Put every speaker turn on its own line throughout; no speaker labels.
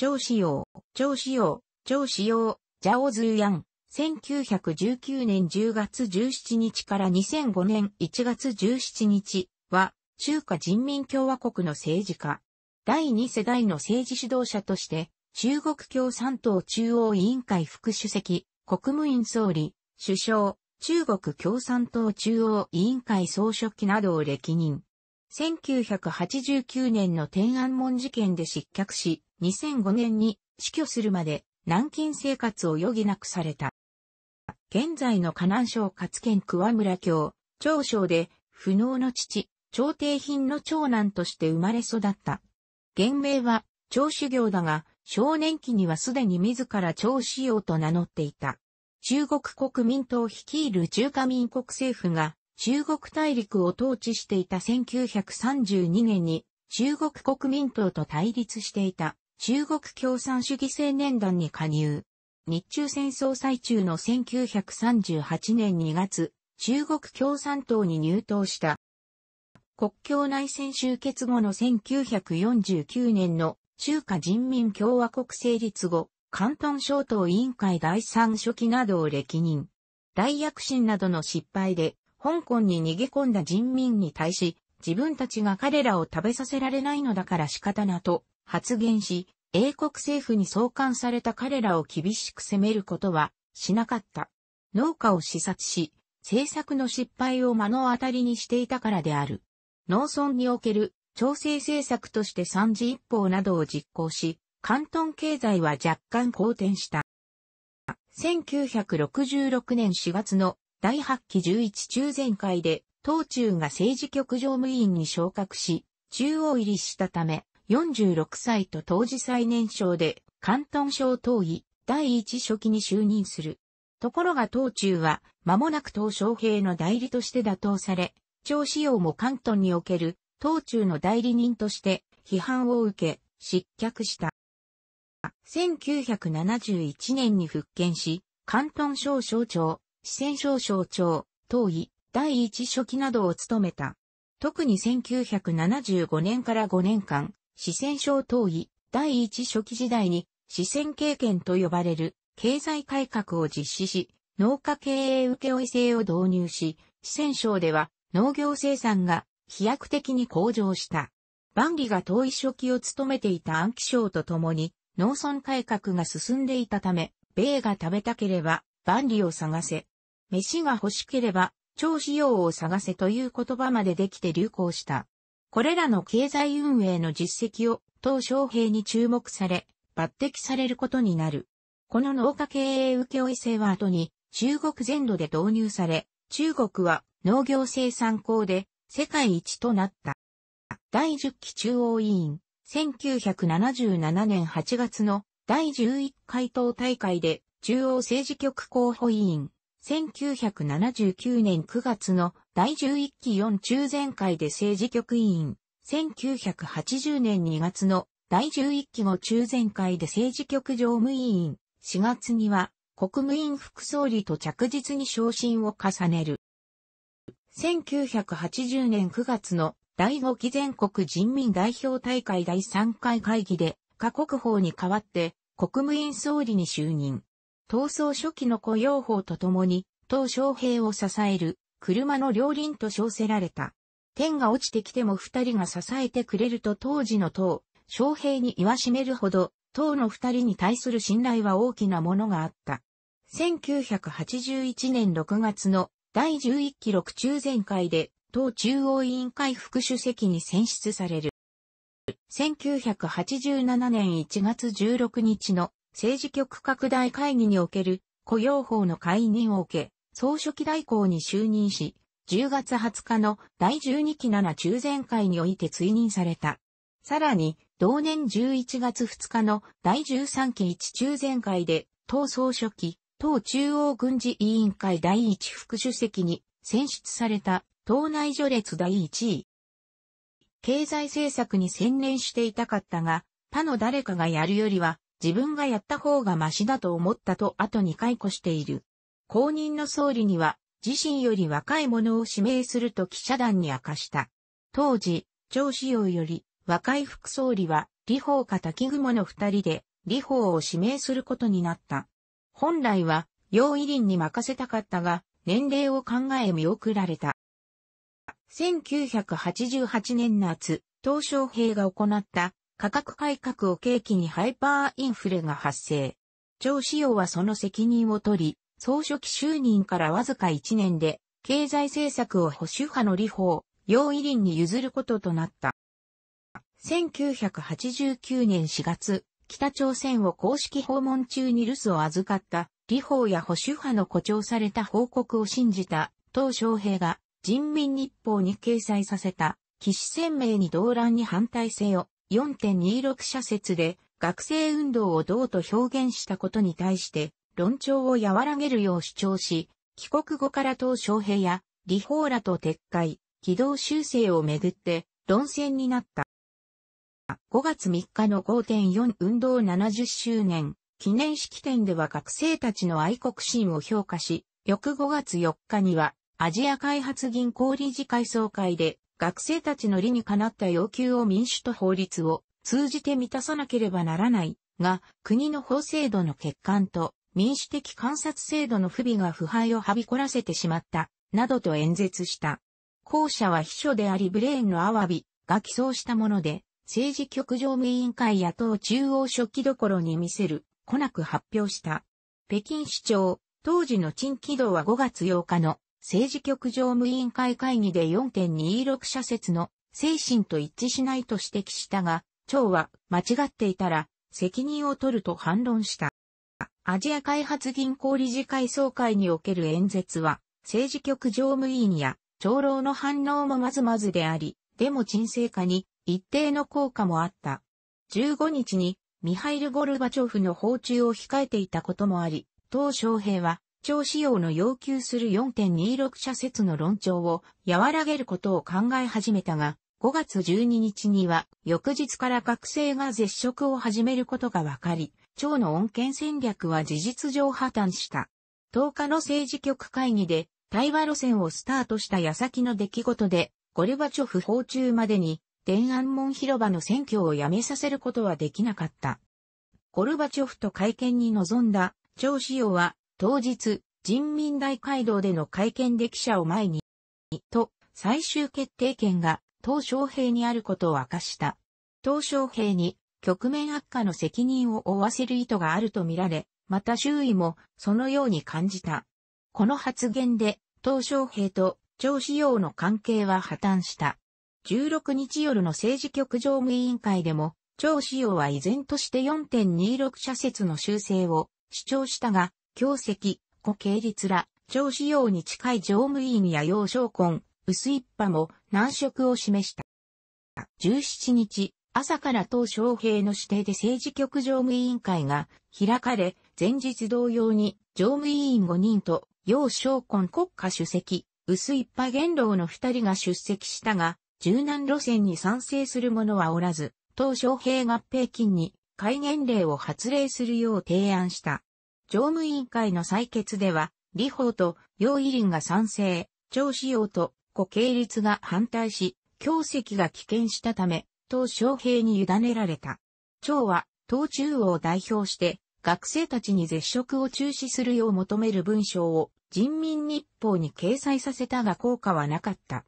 超子陽、超子陽、超子陽、ジャオズーヤン、1919年10月17日から2005年1月17日は、中華人民共和国の政治家。第2世代の政治指導者として、中国共産党中央委員会副主席、国務院総理、首相、中国共産党中央委員会総書記などを歴任。1989年の天安門事件で失脚し、2005年に死去するまで軟禁生活を余儀なくされた。現在の河南省勝県桑村京、長省で、不能の父、朝廷品の長男として生まれ育った。原名は、長修行だが、少年期にはすでに自ら長使用と名乗っていた。中国国民党率いる中華民国政府が、中国大陸を統治していた1932年に、中国国民党と対立していた。中国共産主義青年団に加入。日中戦争最中の1938年2月、中国共産党に入党した。国境内戦終結後の1949年の中華人民共和国成立後、関東省党委員会第三書記などを歴任。大躍進などの失敗で、香港に逃げ込んだ人民に対し、自分たちが彼らを食べさせられないのだから仕方なと、発言し、英国政府に送還された彼らを厳しく責めることはしなかった。農家を視察し、政策の失敗を目の当たりにしていたからである。農村における調整政策として三次一報などを実行し、関東経済は若干好転した。1966年4月の第8期11中全会で、東中が政治局常務委員に昇格し、中央入りしたため、46歳と当時最年少で、関東省党委第一書記に就任する。ところが当中は、間もなく党小平の代理として打倒され、張子陽も関東における、当中の代理人として、批判を受け、失脚した。1971年に復権し、関東省省庁、四川省省庁、党委、第一書記などを務めた。特に1975年から5年間、四川省東夷第一初期時代に四川経験と呼ばれる経済改革を実施し、農家経営請負制を導入し、四川省では農業生産が飛躍的に向上した。万里が遠い初期を務めていた安徽省とともに農村改革が進んでいたため、米が食べたければ万里を探せ。飯が欲しければ超仕用を探せという言葉までできて流行した。これらの経済運営の実績を、当昌平に注目され、抜擢されることになる。この農家経営請負制は後に、中国全土で導入され、中国は農業生産校で世界一となった。第10期中央委員、1977年8月の第11回党大会で中央政治局候補委員、1979年9月の第11期4中全会で政治局委員、1980年2月の第11期5中全会で政治局常務委員、4月には国務院副総理と着実に昇進を重ねる。1980年9月の第5期全国人民代表大会第3回会議で、過国法に代わって国務院総理に就任。闘争初期の雇用法とともに、当将平を支える、車の両輪と称せられた。天が落ちてきても二人が支えてくれると当時の党、将平に言わしめるほど、党の二人に対する信頼は大きなものがあった。1981年6月の第11期6中全会で、党中央委員会副主席に選出される。1987年1月16日の政治局拡大会議における雇用法の解任を受け、総書記代行に就任し、10月20日の第12期7中前会において追認された。さらに、同年11月2日の第13期1中前会で、党総書記、党中央軍事委員会第1副主席に選出された党内序列第1位。経済政策に専念していたかったが、他の誰かがやるよりは自分がやった方がマシだと思ったと後に解雇している。後任の総理には、自身より若い者を指名すると記者団に明かした。当時、張志陽より若い副総理は、李鵬か滝雲の二人で、李鵬を指名することになった。本来は、楊偉林に任せたかったが、年齢を考え見送られた。1988年夏、東昇平が行った価格改革を契機にハイパーインフレが発生。趙紫陽はその責任を取り、総書記就任からわずか1年で、経済政策を保守派の李法、楊依林に譲ることとなった。1989年4月、北朝鮮を公式訪問中に留守を預かった、李法や保守派の誇張された報告を信じた、東昌平が人民日報に掲載させた、岸鮮明に動乱に反対せよ4.26社説で学生運動をどうと表現したことに対して論調を和らげるよう主張し、帰国後から党昌平や李法らと撤回、軌道修正をめぐって論戦になった。5月3日の5.4運動70周年記念式典では学生たちの愛国心を評価し、翌5月4日にはアジア開発銀行理事会総会で学生たちの理にかなった要求を民主と法律を通じて満たさなければならないが、国の法制度の欠陥と民主的観察制度の不備が腐敗をはびこらせてしまった、などと演説した。後者は秘書でありブレーンのアワビが起草したもので、政治局常務委員会野党中央書記どころに見せる、こなく発表した。北京市長、当時の陳起動は5月8日の政治局常務委員会会議で4.26社説の精神と一致しないと指摘したが、長は間違っていたら責任を取ると反論した。アジア開発銀行理事会総会における演説は、政治局常務委員や長老の反応もまずまずであり、でも沈静化に一定の効果もあった。15日にミハイル・ゴルバチョフの訪中を控えていたこともあり、当昌平は長使用の要求する4.26社説の論調を和らげることを考え始めたが、5月12日には翌日から学生が絶食を始めることが分かり、長の恩恵戦略は事実上破綻した。10日の政治局会議で対話路線をスタートした矢先の出来事で、ゴルバチョフ訪中までに天安門広場の選挙をやめさせることはできなかった。ゴルバチョフと会見に臨んだ、長使用は当日、人民大会堂での会見で記者を前に、と、最終決定権が、東昌平にあることを明かした。東昌平に、局面悪化の責任を負わせる意図があるとみられ、また周囲も、そのように感じた。この発言で、東昌平と、張志陽の関係は破綻した。16日夜の政治局常務委員会でも、張志陽は依然として4.26社説の修正を主張したが、教石、古系律ら、長使用に近い常務員や洋将根、薄一派も難色を示した。17日、朝から当将兵の指定で政治局常務委員会が開かれ、前日同様に常務委員5人と、楊将根国家主席、薄一派元老の2人が出席したが、柔軟路線に賛成する者はおらず、当将兵合併金に戒厳令を発令するよう提案した。常務委員会の採決では、李法と楊偉林が賛成、張子陽と古慶立が反対し、強石が棄権したため、党昌平に委ねられた。張は、党中央を代表して、学生たちに絶食を中止するよう求める文章を人民日報に掲載させたが効果はなかった。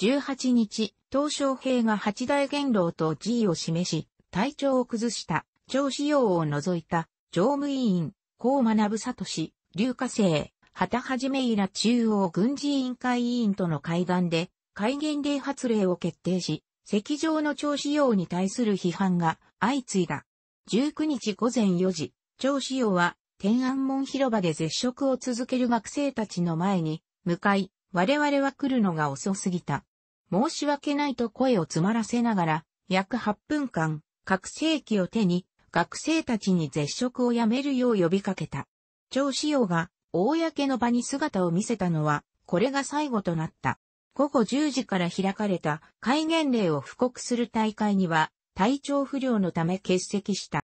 18日、東小平が八大元老と G を示し、体調を崩した、張子陽を除いた常務委員、高学里氏、劉家生、旗はじめいら中央軍事委員会委員との会談で、戒厳令発令を決定し、石上の長子用に対する批判が相次いだ。19日午前4時、長子用は天安門広場で絶食を続ける学生たちの前に、向かい、我々は来るのが遅すぎた。申し訳ないと声を詰まらせながら、約8分間、拡声器を手に、学生たちに絶食をやめるよう呼びかけた。張志葉が、公の場に姿を見せたのは、これが最後となった。午後10時から開かれた戒厳令を布告する大会には、体調不良のため欠席した。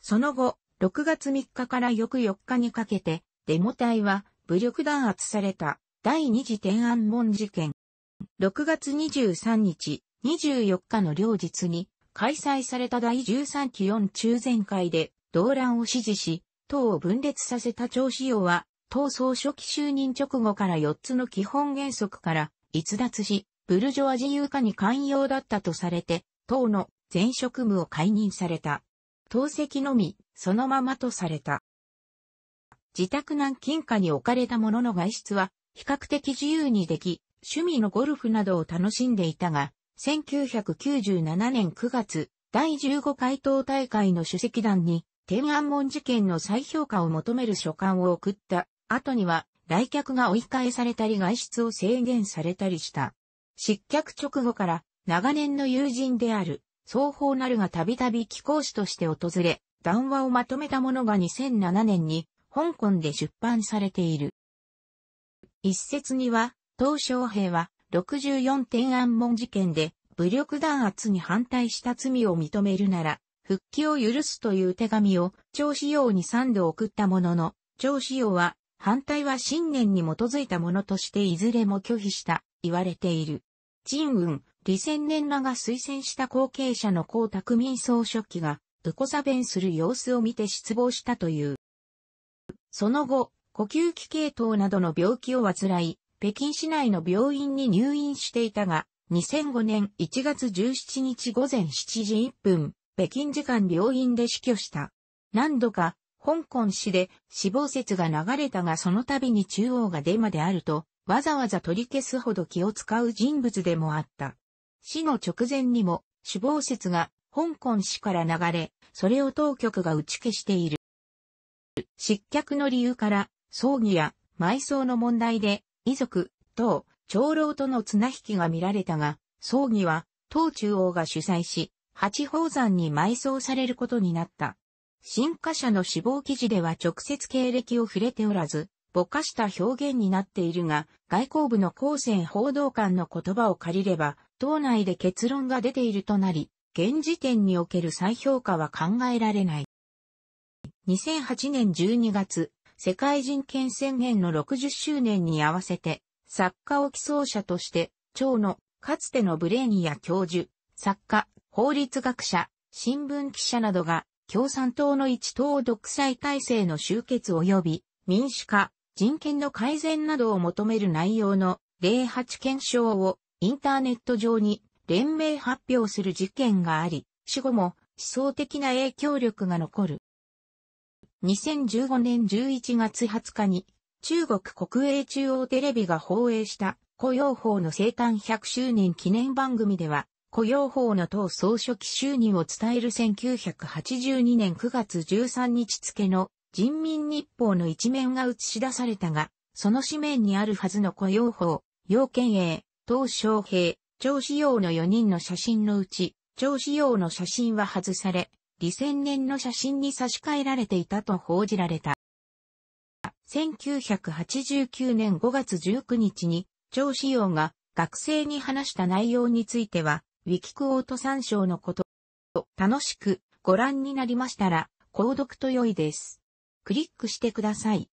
その後、6月3日から翌4日にかけて、デモ隊は武力弾圧された第二次天安門事件。6月23日、24日の両日に開催された第13期4中全会で動乱を支持し、党を分裂させた張子用は、党総書記就任直後から4つの基本原則から逸脱し、ブルジョア自由化に寛容だったとされて、党の前職務を解任された。党籍のみ、そのままとされた。自宅南近下に置かれたものの外出は、比較的自由にでき、趣味のゴルフなどを楽しんでいたが、1997年9月、第15回党大会の主席団に、天安門事件の再評価を求める書簡を送った後には、来客が追い返されたり外出を制限されたりした。失脚直後から、長年の友人である、双方なるがたびたび寄公士として訪れ、談話をまとめたものが2007年に、香港で出版されている。一説には、東小平は、64天安門事件で武力弾圧に反対した罪を認めるなら、復帰を許すという手紙を張子陽に3度送ったものの、張子陽は反対は信念に基づいたものとしていずれも拒否した、言われている。陳雲、李千年らが推薦した後継者の江沢民総書記が、うこさ弁する様子を見て失望したという。その後、呼吸器系統などの病気を患い、北京市内の病院に入院していたが、2005年1月17日午前7時1分、北京時間病院で死去した。何度か、香港市で死亡説が流れたがその度に中央がデマであると、わざわざ取り消すほど気を使う人物でもあった。死の直前にも死亡説が香港市から流れ、それを当局が打ち消している。失脚の理由から、葬儀や埋葬の問題で遺族、等、長老との綱引きが見られたが、葬儀は、党中央が主催し、八宝山に埋葬されることになった。新華社の死亡記事では直接経歴を触れておらず、ぼかした表現になっているが、外交部の高専報道官の言葉を借りれば、党内で結論が出ているとなり、現時点における再評価は考えられない。2008年12月、世界人権宣言の60周年に合わせて、作家を起草者として、長の、かつてのブレーニア教授、作家、法律学者、新聞記者などが、共産党の一党独裁体制の終結及び、民主化、人権の改善などを求める内容の0 8検証をインターネット上に連名発表する事件があり、死後も思想的な影響力が残る。2015年11月20日に、中国国営中央テレビが放映した雇用法の生誕100周年記念番組では、雇用法の党総書記就任を伝える1982年9月13日付の人民日報の一面が映し出されたが、その紙面にあるはずの雇用法、要件営、党昌平、張志陽の4人の写真のうち、張子陽の写真は外され、2000年の写真に差し替えられていたと報じられた。1989年5月19日に、張子陽が学生に話した内容については、ウィキクオート参照のこと。楽しくご覧になりましたら、購読と良いです。クリックしてください。